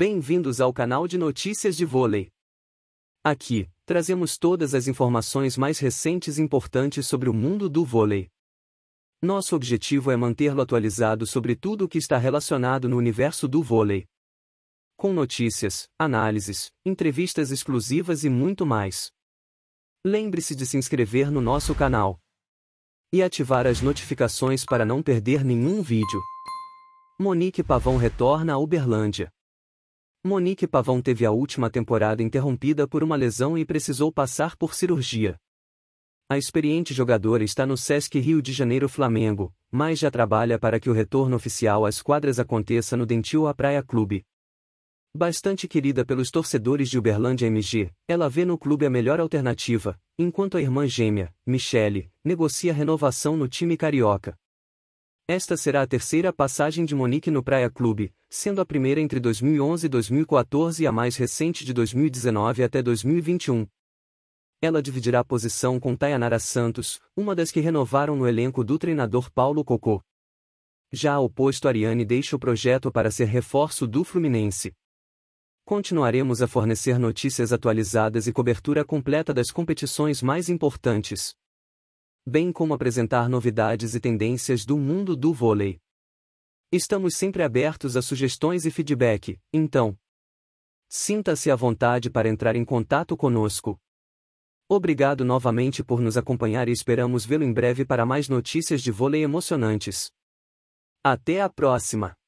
Bem-vindos ao canal de notícias de vôlei. Aqui, trazemos todas as informações mais recentes e importantes sobre o mundo do vôlei. Nosso objetivo é mantê-lo atualizado sobre tudo o que está relacionado no universo do vôlei. Com notícias, análises, entrevistas exclusivas e muito mais. Lembre-se de se inscrever no nosso canal e ativar as notificações para não perder nenhum vídeo. Monique Pavão retorna a Uberlândia. Monique Pavão teve a última temporada interrompida por uma lesão e precisou passar por cirurgia. A experiente jogadora está no Sesc Rio de Janeiro Flamengo, mas já trabalha para que o retorno oficial às quadras aconteça no Dentil à Praia Clube. Bastante querida pelos torcedores de Uberlândia MG, ela vê no clube a melhor alternativa, enquanto a irmã gêmea, Michele, negocia renovação no time carioca. Esta será a terceira passagem de Monique no Praia Clube, sendo a primeira entre 2011 e 2014 e a mais recente de 2019 até 2021. Ela dividirá posição com Tayanara Santos, uma das que renovaram no elenco do treinador Paulo Cocô. Já ao posto Ariane deixa o projeto para ser reforço do Fluminense. Continuaremos a fornecer notícias atualizadas e cobertura completa das competições mais importantes bem como apresentar novidades e tendências do mundo do vôlei. Estamos sempre abertos a sugestões e feedback, então, sinta-se à vontade para entrar em contato conosco. Obrigado novamente por nos acompanhar e esperamos vê-lo em breve para mais notícias de vôlei emocionantes. Até a próxima!